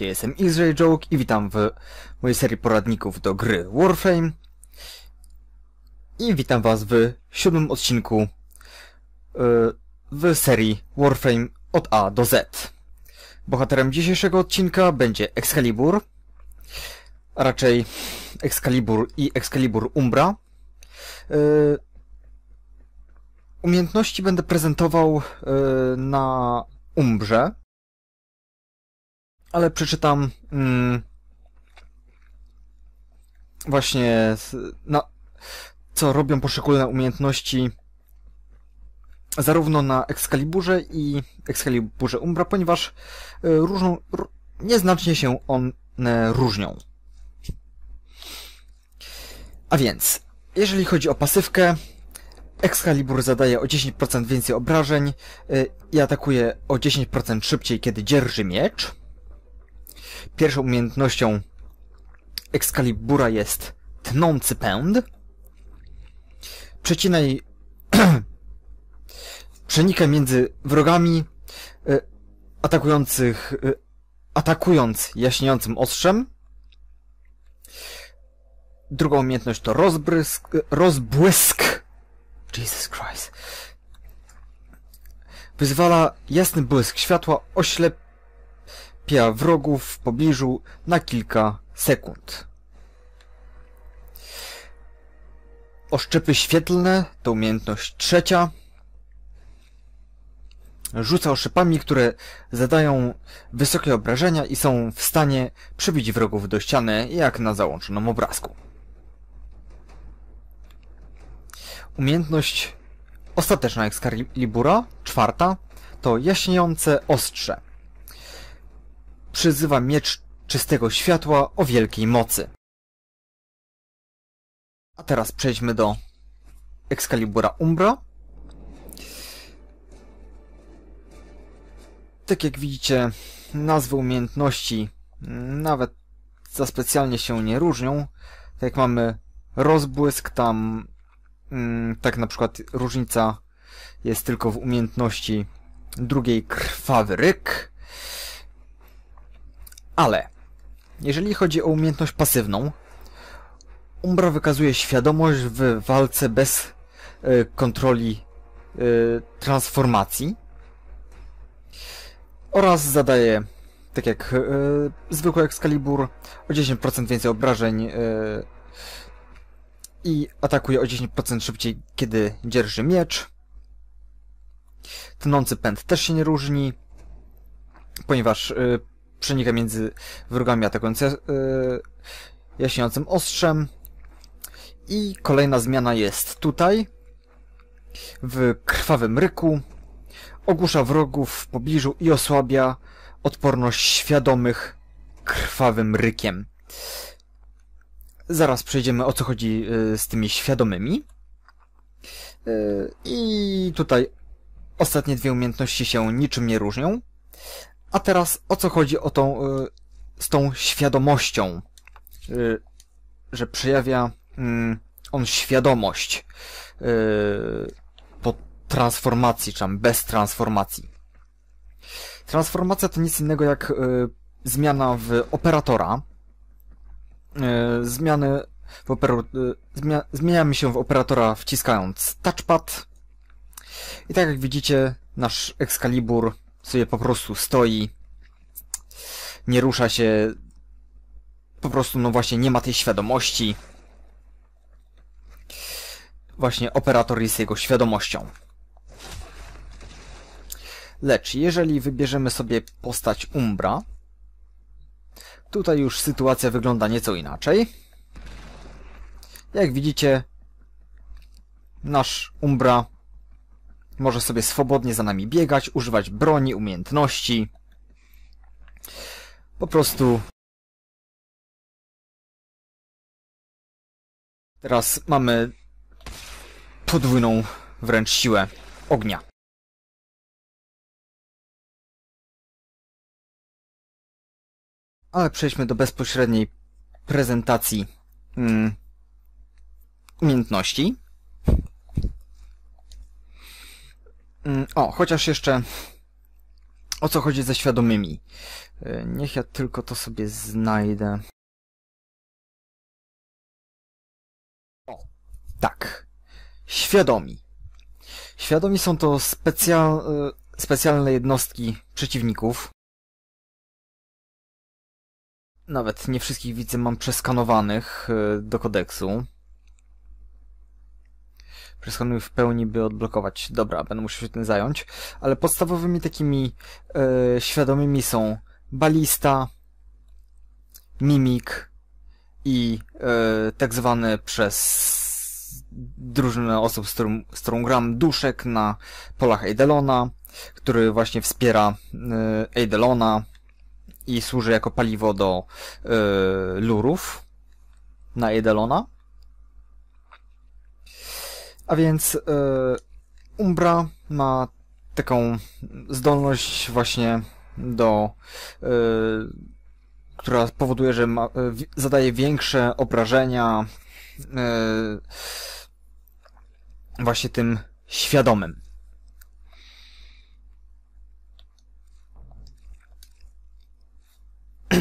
Cześć, jestem Israel Joke i witam w mojej serii poradników do gry Warframe. I witam was w siódmym odcinku e, w serii Warframe od A do Z. Bohaterem dzisiejszego odcinka będzie Excalibur, a raczej Excalibur i Excalibur Umbra. E, umiejętności będę prezentował e, na Umbrze ale przeczytam mm, właśnie na, co robią poszczególne umiejętności zarówno na Excaliburze i Excaliburze Umbra, ponieważ y, różną, nieznacznie się one różnią. A więc, jeżeli chodzi o pasywkę, Excalibur zadaje o 10% więcej obrażeń y, i atakuje o 10% szybciej, kiedy dzierży miecz. Pierwszą umiejętnością Excalibura jest tnący pęd. Przecinaj... Przenikaj między wrogami y, atakujących... Y, atakując jaśniejącym ostrzem. Drugą umiejętność to rozbrysk, e, rozbłysk. Jesus Christ. Wyzwala jasny błysk światła oślep wrogów w pobliżu na kilka sekund. Oszczepy świetlne to umiejętność trzecia. Rzuca oszczepami, które zadają wysokie obrażenia i są w stanie przybić wrogów do ściany, jak na załączonym obrazku. Umiejętność ostateczna Excalibura, czwarta, to jaśniejące ostrze przyzywa miecz czystego światła o wielkiej mocy. A teraz przejdźmy do Excalibura Umbra. Tak jak widzicie, nazwy umiejętności nawet za specjalnie się nie różnią. Tak jak mamy rozbłysk, tam mm, tak na przykład różnica jest tylko w umiejętności drugiej krwawy ryk. Ale jeżeli chodzi o umiejętność pasywną, Umbra wykazuje świadomość w walce bez y, kontroli y, transformacji oraz zadaje, tak jak y, zwykły Excalibur, o 10% więcej obrażeń i atakuje o 10% szybciej, kiedy dzierży miecz. Tnący pęd też się nie różni, ponieważ przenika między wrogami atakującymi yy, e, jaśniejącym ostrzem. I kolejna zmiana jest tutaj. W krwawym ryku ogłusza wrogów w pobliżu i osłabia odporność świadomych krwawym rykiem. Zaraz przejdziemy o co chodzi e, z tymi świadomymi. E, I tutaj ostatnie dwie umiejętności się niczym nie różnią. A teraz o co chodzi o tą, e, z tą świadomością, e, że przejawia mm, on świadomość e, po transformacji, czy tam bez transformacji. Transformacja to nic innego jak zmiana w operatora. Zmiany w operu... zmieniamy się w operatora wciskając touchpad. I tak jak widzicie, nasz Excalibur sobie po prostu stoi, nie rusza się, po prostu no właśnie nie ma tej świadomości. Właśnie operator jest jego świadomością. Lecz jeżeli wybierzemy sobie postać Umbra, tutaj już sytuacja wygląda nieco inaczej. Jak widzicie, nasz Umbra może sobie swobodnie za nami biegać, używać broni, umiejętności. Po prostu... Teraz mamy podwójną wręcz siłę ognia. Ale przejdźmy do bezpośredniej prezentacji mm, umiejętności. Mm, o, chociaż jeszcze o co chodzi ze świadomymi. E, niech ja tylko to sobie znajdę. O, tak. Świadomi. Świadomi są to e, specjalne jednostki przeciwników. Nawet nie wszystkich widzę mam przeskanowanych e, do kodeksu przeskonuj w pełni, by odblokować. Dobra, będę musiał się tym zająć. Ale podstawowymi takimi e, świadomymi są balista, mimik i e, tak zwany przez drużynę osób, z którą, z którą gram, duszek na polach Eidelona, który właśnie wspiera e, Eidelona i służy jako paliwo do e, lurów na Eidelona. A więc y, Umbra ma taką zdolność właśnie do... Y, która powoduje, że ma, e, zadaje większe obrażenia właśnie tym świadomym.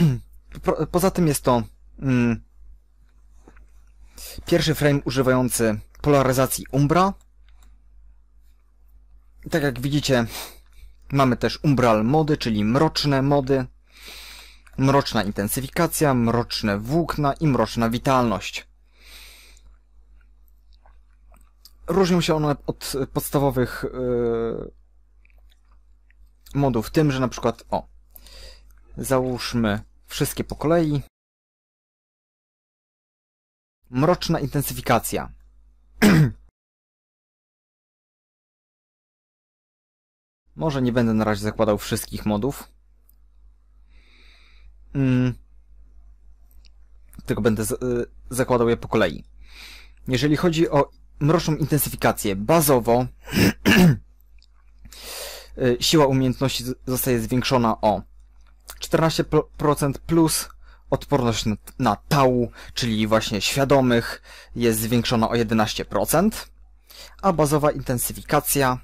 Poza tym jest to mm, pierwszy frame używający polaryzacji umbra. Tak jak widzicie, mamy też umbral mody, czyli mroczne mody, mroczna intensyfikacja, mroczne włókna i mroczna witalność. Różnią się one od podstawowych yy, modów tym, że na przykład, o, załóżmy wszystkie po kolei. Mroczna intensyfikacja. Może nie będę na razie zakładał wszystkich modów. Mm. Tylko będę y, zakładał je po kolei. Jeżeli chodzi o mroczną intensyfikację, bazowo y, siła umiejętności zostaje zwiększona o 14% plus odporność na, na czyli właśnie świadomych, jest zwiększona o 11%, a bazowa intensyfikacja,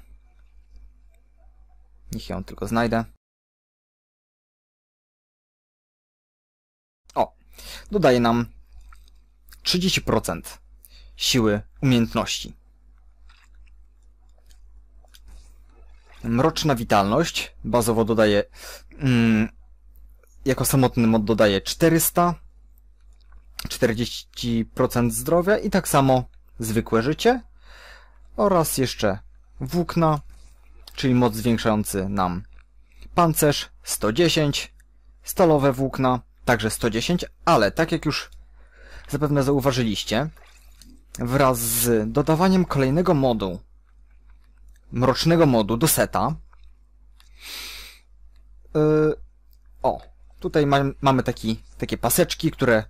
niech ją tylko znajdę, o, dodaje nam 30% siły umiejętności. Mroczna witalność bazowo dodaje mm, jako samotny mod dodaje 400, 40% zdrowia i tak samo zwykłe życie oraz jeszcze włókna, czyli moc zwiększający nam pancerz 110, stalowe włókna, także 110, ale tak jak już zapewne zauważyliście, wraz z dodawaniem kolejnego modu, mrocznego modu do seta, yy, o, Tutaj ma, mamy taki, takie paseczki, które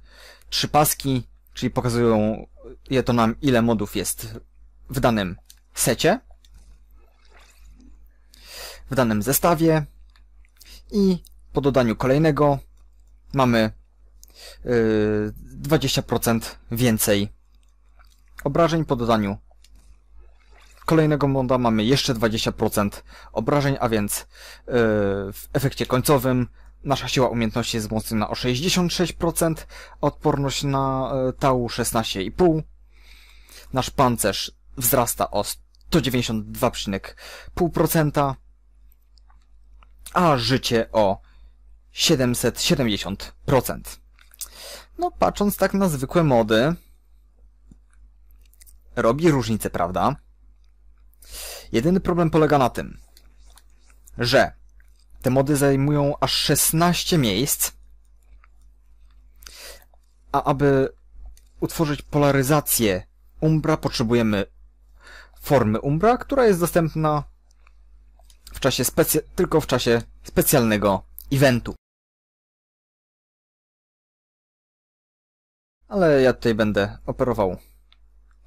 trzy paski, czyli pokazują je to nam, ile modów jest w danym secie, w danym zestawie i po dodaniu kolejnego mamy yy, 20% więcej obrażeń, po dodaniu kolejnego moda mamy jeszcze 20% obrażeń, a więc yy, w efekcie końcowym Nasza siła umiejętności jest wzmocniona o 66%, odporność na e, tau tału 16,5%. Nasz pancerz wzrasta o 192,5%, a życie o 770%. No patrząc tak na zwykłe mody, robi różnicę, prawda? Jedyny problem polega na tym, że te mody zajmują aż 16 miejsc. A aby utworzyć polaryzację umbra, potrzebujemy formy umbra, która jest dostępna w czasie tylko w czasie specjalnego eventu. Ale ja tutaj będę operował.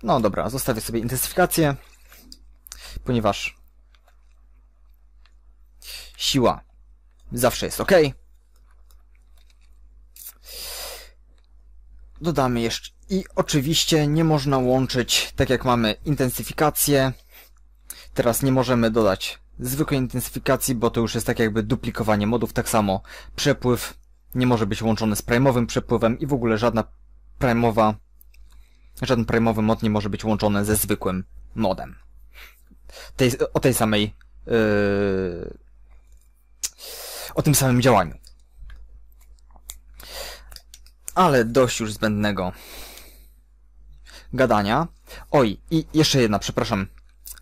No dobra, zostawię sobie intensyfikację, ponieważ siła Zawsze jest ok. Dodamy jeszcze... I oczywiście nie można łączyć, tak jak mamy intensyfikację. Teraz nie możemy dodać zwykłej intensyfikacji, bo to już jest tak jakby duplikowanie modów. Tak samo przepływ nie może być łączony z prime'owym przepływem i w ogóle żadna prime'owa, żaden prime'owy mod nie może być łączony ze zwykłym modem. Tej, o tej samej yy, o tym samym działaniu. Ale dość już zbędnego gadania. Oj, i jeszcze jedna, przepraszam.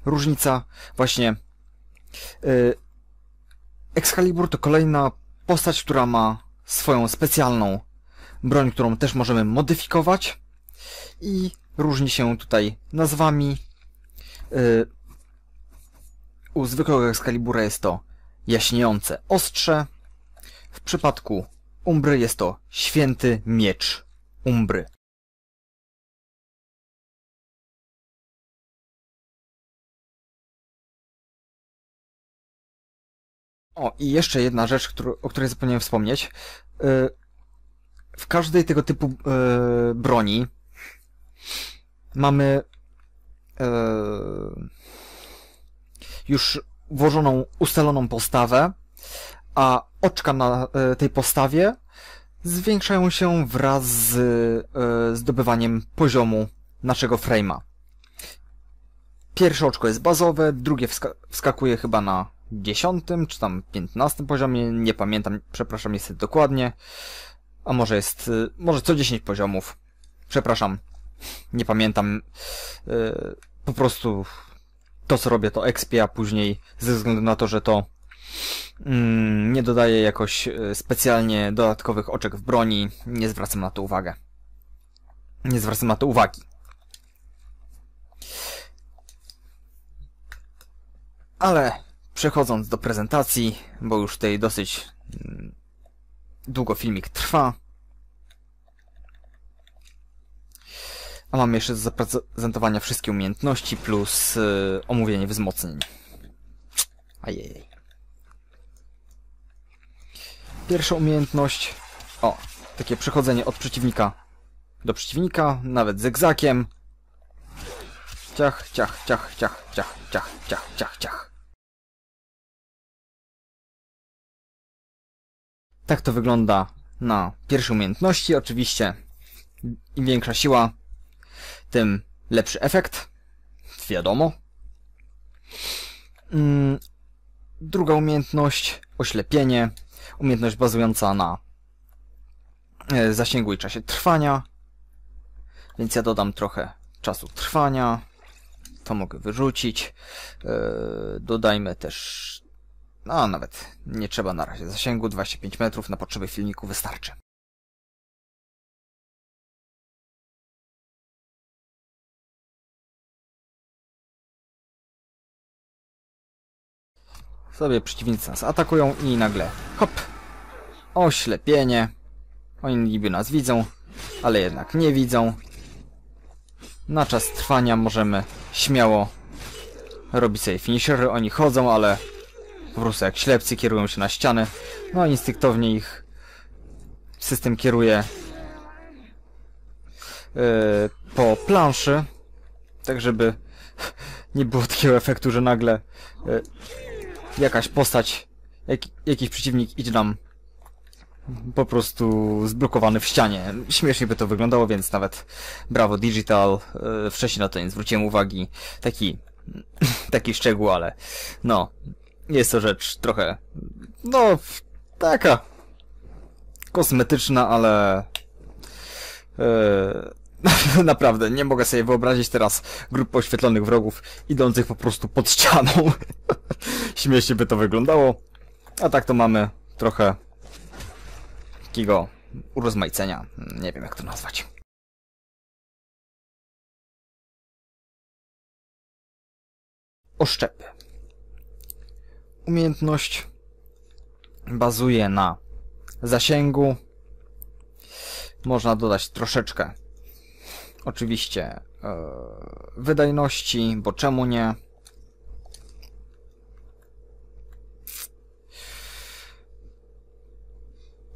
Różnica właśnie. Yy, Excalibur to kolejna postać, która ma swoją specjalną broń, którą też możemy modyfikować. I różni się tutaj nazwami. Yy, u zwykłego Excalibura jest to jaśniejące ostrze. W przypadku Umbry jest to święty miecz Umbry. O, i jeszcze jedna rzecz, o której zapomniałem wspomnieć. Y, w każdej tego typu y, broni mamy y, już włożoną, ustaloną postawę, a oczka na e, tej postawie zwiększają się wraz z e, zdobywaniem poziomu naszego frame'a. Pierwsze oczko jest bazowe, drugie wska wskakuje chyba na dziesiątym, czy tam piętnastym poziomie, nie pamiętam, przepraszam niestety dokładnie. A może jest, e, może co dziesięć poziomów. Przepraszam, nie pamiętam. Po prostu to, co robię, to expię, a później ze względu na to, że to mm, nie dodaje jakoś e, specjalnie dodatkowych oczek w broni, nie zwracam na to uwagę. Nie zwracam na to uwagi. Ale przechodząc do prezentacji, bo już tutaj dosyć mm, długo filmik trwa, a mam jeszcze do zaprezentowania wszystkie umiejętności plus yy, omówienie wzmocnień. Ajej. Pierwsza umiejętność, o, takie przechodzenie od przeciwnika do przeciwnika, nawet zegzakiem. Ciach, ciach, ciach, ciach, ciach, ciach, ciach, ciach, ciach. Tak to wygląda na pierwszej umiejętności. Oczywiście im większa siła, tym lepszy efekt. Wiadomo. Mm, druga umiejętność, oślepienie. Umiejętność bazująca na e, zasięgu i czasie trwania. Więc ja dodam trochę czasu trwania. To mogę wyrzucić. E, dodajmy też... A, nawet nie trzeba na razie zasięgu. 25 metrów na potrzeby filmiku wystarczy. sobie przeciwnicy nas atakują i nagle hop, oślepienie. Oni niby nas widzą, ale jednak nie widzą. Na czas trwania możemy śmiało robić sobie finishery. Oni chodzą, ale po prostu jak ślepcy kierują się na ściany. No a instynktownie ich system kieruje yy, po planszy, tak żeby nie było takiego efektu, że nagle yy, jakaś postać, jak, jakiś przeciwnik idzie nam po prostu zblokowany w ścianie. Śmiesznie by to wyglądało, więc nawet brawo Digital, e, wcześniej na to nie zwróciłem uwagi. Taki, taki szczegół, ale no, jest to rzecz trochę, no, taka kosmetyczna, ale e, Naprawdę, nie mogę sobie wyobrazić teraz grupy oświetlonych wrogów idących po prostu pod ścianą. Śmiesznie by to wyglądało. A tak to mamy trochę takiego urozmaicenia. Nie wiem jak to nazwać. Oszczepy. Umiejętność bazuje na zasięgu. Można dodać troszeczkę Oczywiście e, wydajności, bo czemu nie?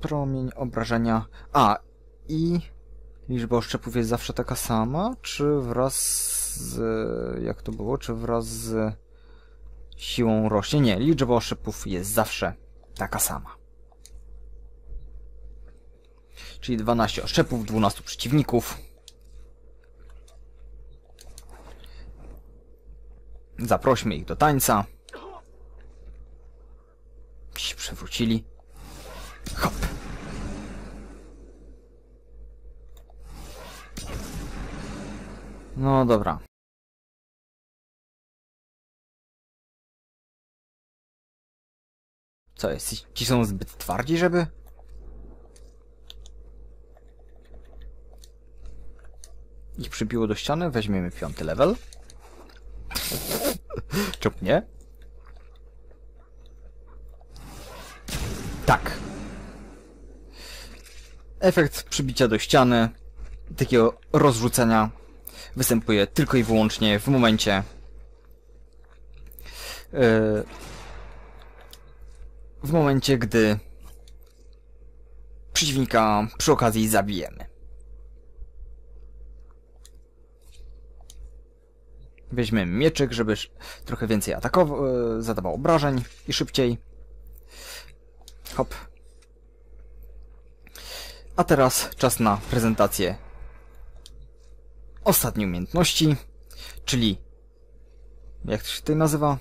Promień obrażenia. A, i liczba oszczepów jest zawsze taka sama, czy wraz z... jak to było? Czy wraz z siłą rośnie? Nie, liczba oszczepów jest zawsze taka sama. Czyli 12 oszczepów, 12 przeciwników. Zaprośmy ich do tańca. Psi przewrócili. Hop. No dobra. Co jest? Ci są zbyt twardzi, żeby... Ich przybiło do ściany, weźmiemy piąty level. Czub nie? Tak. Efekt przybicia do ściany, takiego rozrzucenia, występuje tylko i wyłącznie w momencie yy, w momencie, gdy przeciwnika przy okazji zabijemy. Weźmy mieczyk, żeby trochę więcej atakował, e, zadawał obrażeń i szybciej. Hop. A teraz czas na prezentację ostatniej umiejętności, czyli jak to się tutaj nazywa?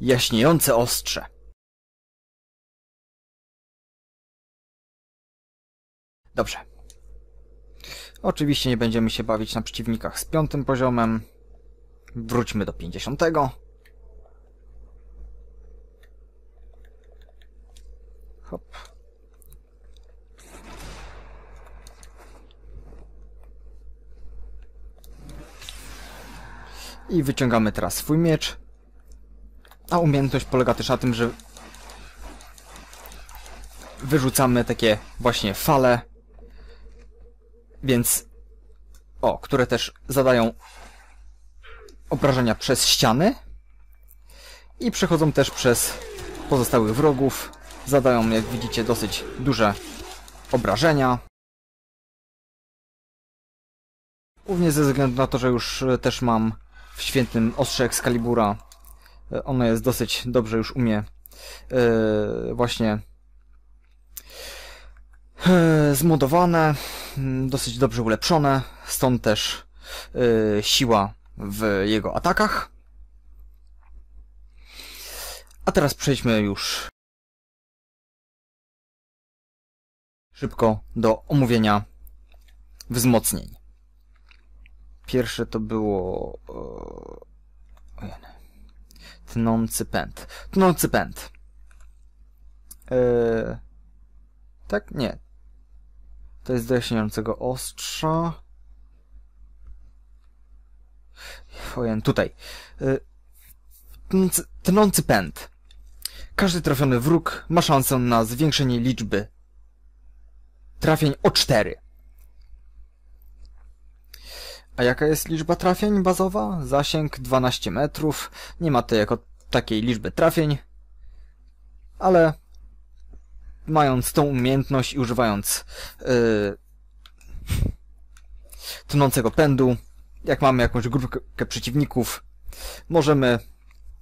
Jaśniejące ostrze. Dobrze. Oczywiście nie będziemy się bawić na przeciwnikach z piątym poziomem, Wróćmy do 50. Hop. I wyciągamy teraz swój miecz. A umiejętność polega też na tym, że wyrzucamy takie właśnie fale, więc o, które też zadają obrażenia przez ściany i przechodzą też przez pozostałych wrogów. Zadają, jak widzicie, dosyć duże obrażenia. Głównie ze względu na to, że już e, też mam w świętym ostrze Excalibura. E, ono jest dosyć dobrze już umie yy, właśnie yy, zmodowane, mm, dosyć dobrze ulepszone, stąd też yy, siła w jego atakach. A teraz przejdźmy już szybko do omówienia wzmocnień. Pierwsze to było... E, tnący pęd. Tnący pęd. Eee, Tak? Nie. To jest do ostrza. tutaj. Y, tnący pęd. Każdy trafiony wróg ma szansę na zwiększenie liczby trafień o cztery. A jaka jest liczba trafień bazowa? Zasięg 12 metrów. Nie ma to jako takiej liczby trafień, ale mając tą umiejętność i używając yy, tnącego pędu, jak mamy jakąś grupkę przeciwników, możemy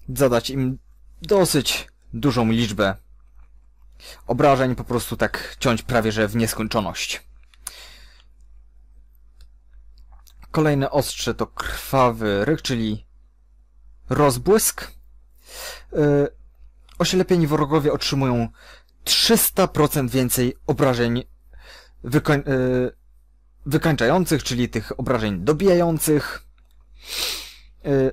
zadać im dosyć dużą liczbę obrażeń, po prostu tak ciąć prawie że w nieskończoność. Kolejne ostrze to krwawy ryk, czyli rozbłysk. Y, oślepieni wrogowie otrzymują 300% więcej obrażeń yy, wykańczających, czyli tych obrażeń dobijających, yy,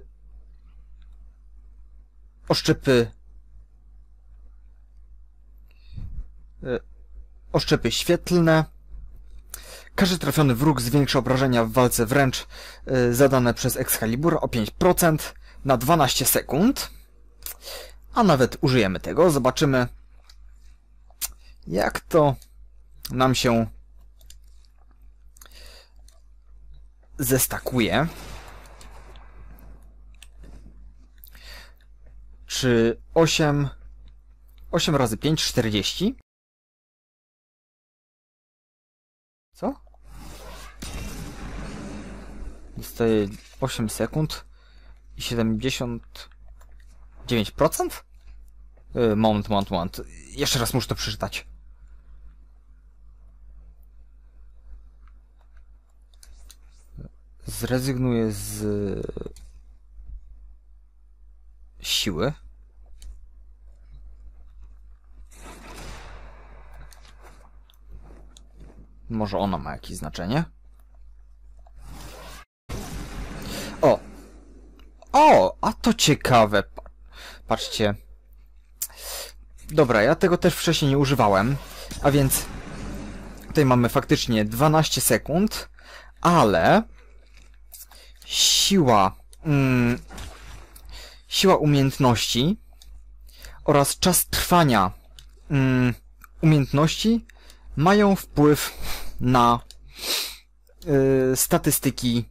oszczepy, yy, oszczepy świetlne. Każdy trafiony wróg zwiększa obrażenia w walce wręcz yy, zadane przez Excalibur o 5% na 12 sekund. A nawet użyjemy tego, zobaczymy jak to nam się zestakuję. Czy 8, 8 razy 5, 40? Co? Dostaję 8 sekund i 79%? Y, moment, moment, moment. Jeszcze raz muszę to przeczytać. zrezygnuję z e, siły. Może ona ma jakieś znaczenie? O! O! A to ciekawe! Patrzcie. Dobra, ja tego też wcześniej nie używałem. A więc... Tutaj mamy faktycznie 12 sekund, ale siła, mm, siła umiejętności oraz czas trwania mm, umiejętności mają wpływ na y, statystyki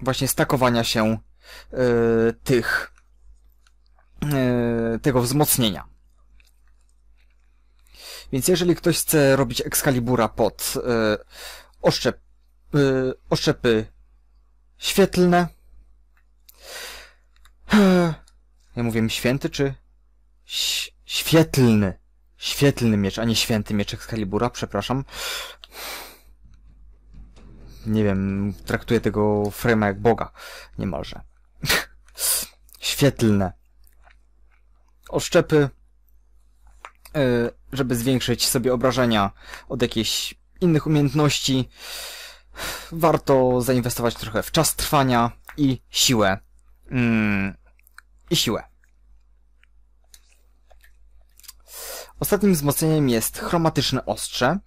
właśnie stakowania się y, tych y, tego wzmocnienia. Więc jeżeli ktoś chce robić Excalibura pod y, oszczep, y, oszczepy świetlne, ja mówię święty czy... świetlny. Świetlny miecz, a nie święty miecz Excalibura, przepraszam. Nie wiem, traktuję tego frame'a jak Boga. Niemalże. Świetlne. Oszczepy, e, żeby zwiększyć sobie obrażenia od jakichś innych umiejętności. Warto zainwestować trochę w czas trwania i siłę. Mm i siłę. Ostatnim wzmocnieniem jest chromatyczne ostrze.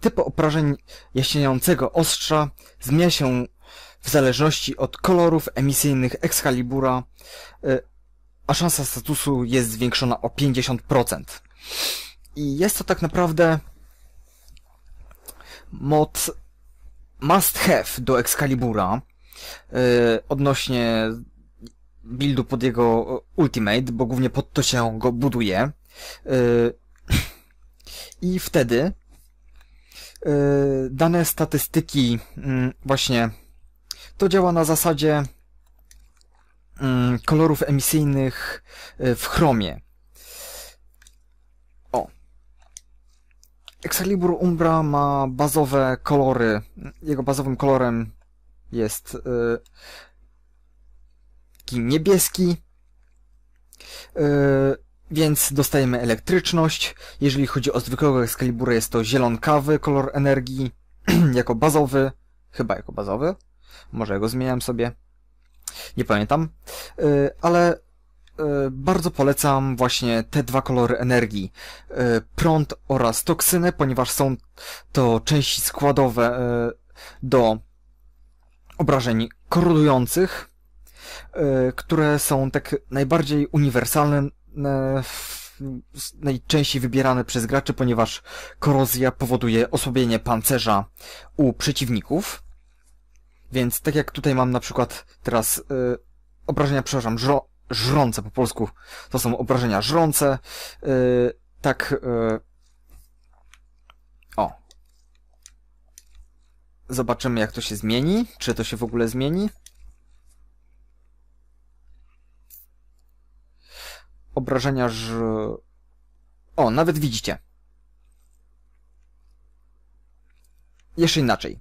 Typ obrażeń jaśniejącego ostrza zmienia się w zależności od kolorów emisyjnych Excalibura, y, a szansa statusu jest zwiększona o 50%. I jest to tak naprawdę mod must have do Excalibura y, odnośnie buildu pod jego e, ultimate, bo głównie pod to się go buduje. E, I wtedy e, dane statystyki mm, właśnie to działa na zasadzie mm, kolorów emisyjnych w chromie. O. Excalibur Umbra ma bazowe kolory. Jego bazowym kolorem jest taki niebieski. Yy, więc dostajemy elektryczność. Jeżeli chodzi o zwykłego Excalibura, jest to zielonkawy kolor energii, jako bazowy, chyba jako bazowy. Może ja go zmieniam sobie. Nie pamiętam. Yy, ale e, bardzo polecam właśnie te dwa kolory energii. prąd oraz toksyny, ponieważ są to części składowe do obrażeń korodujących E, które są tak najbardziej uniwersalne, e, najczęściej wybierane przez graczy, ponieważ korozja powoduje osłabienie pancerza u przeciwników. Więc tak jak tutaj mam na przykład teraz e, obrażenia, przepraszam, żro, żrące po polsku, to są obrażenia żrące, tak... o. Zobaczymy, jak to się zmieni, czy to się w ogóle zmieni. obrażenia, że... O, nawet widzicie. Jeszcze inaczej.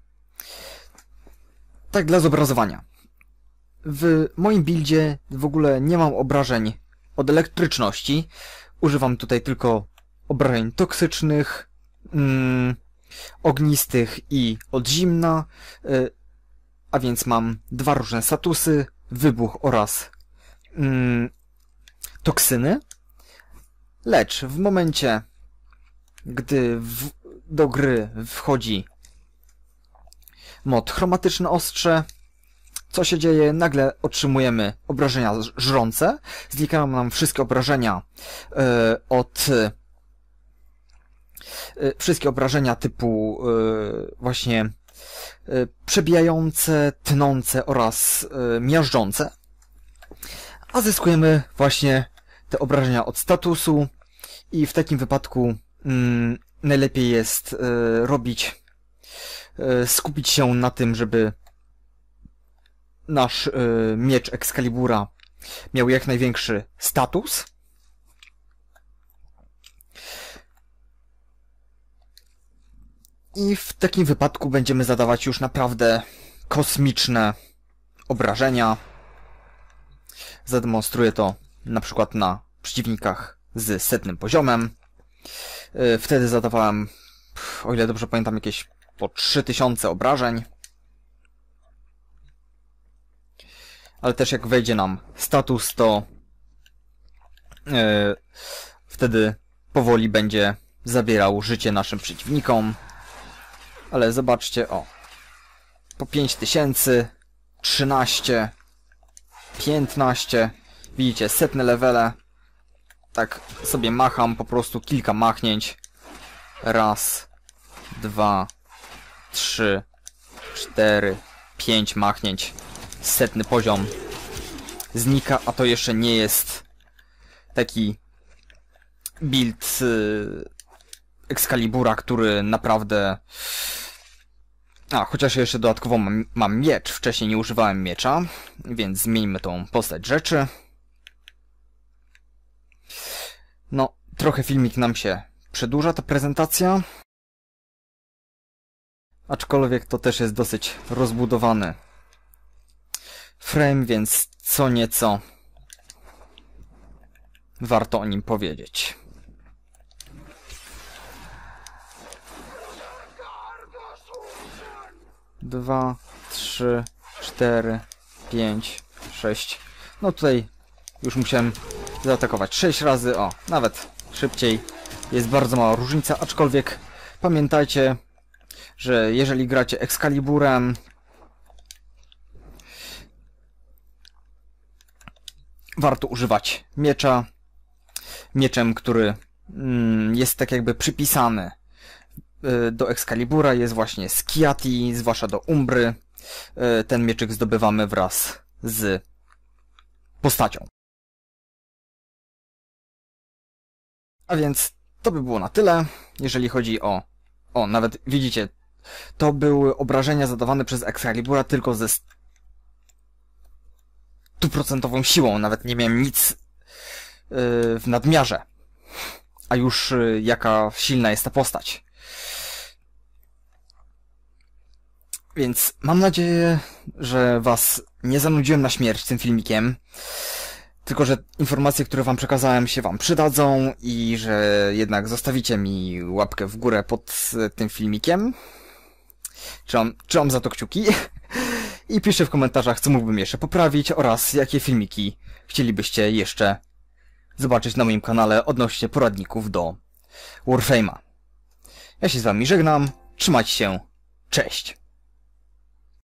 Tak dla zobrazowania. W moim buildzie w ogóle nie mam obrażeń od elektryczności. Używam tutaj tylko obrażeń toksycznych, mm, ognistych i od zimna. Y, a więc mam dwa różne statusy, wybuch oraz mm, toksyny, lecz w momencie, gdy w, do gry wchodzi mod chromatyczne ostrze, co się dzieje? Nagle otrzymujemy obrażenia żrące, znikają nam wszystkie obrażenia e, od e, wszystkie obrażenia typu y, właśnie przebijające, tnące oraz miażdżące a zyskujemy właśnie te obrażenia od statusu i w takim wypadku mm, najlepiej jest y, robić, y, skupić się na tym, żeby nasz y, miecz Excalibura miał jak największy status. I w takim wypadku będziemy zadawać już naprawdę kosmiczne obrażenia. Zademonstruję to na przykład na przeciwnikach z setnym poziomem. Y, wtedy zadawałem, o ile dobrze pamiętam, jakieś po 3000 obrażeń. Ale też jak wejdzie nam status, to y, wtedy powoli będzie zabierał życie naszym przeciwnikom. Ale zobaczcie, o. Po 5000, 13, 15. Widzicie, setne levele. Tak sobie macham, po prostu kilka machnięć. Raz, dwa, trzy, cztery, pięć machnięć. Setny poziom znika, a to jeszcze nie jest taki build Excalibura, który naprawdę a, chociaż jeszcze dodatkowo mam, mam miecz. Wcześniej nie używałem miecza, więc zmieńmy tą postać rzeczy. No, trochę filmik nam się przedłuża, ta prezentacja. Aczkolwiek to też jest dosyć rozbudowany frame, więc co nieco warto o nim powiedzieć. 2, 3, 4, 5, 6. No tutaj już musiałem zaatakować 6 razy, o, nawet szybciej. Jest bardzo mała różnica, aczkolwiek pamiętajcie, że jeżeli gracie Excaliburem, warto używać miecza, mieczem, który mm, jest tak jakby przypisany E, do Excalibura jest właśnie Skiati, zwłaszcza do Umbry. E, ten mieczyk zdobywamy wraz z postacią. A więc to by było na tyle, jeżeli chodzi o... O, nawet widzicie, to były obrażenia zadawane przez Excalibura tylko ze stuprocentową siłą, nawet nie miałem nic yy, w nadmiarze. A już yy, jaka silna jest ta postać. Więc mam nadzieję, że was nie zanudziłem na śmierć tym filmikiem. Tylko, że informacje, które wam przekazałem się wam przydadzą i że jednak zostawicie mi łapkę w górę pod e, tym filmikiem. Trzymam, trzymam za to kciuki. I piszcie w komentarzach, co mógłbym jeszcze poprawić oraz jakie filmiki chcielibyście jeszcze zobaczyć na moim kanale odnośnie poradników do Warframe'a. Ja się z wami żegnam. Trzymać się. Cześć.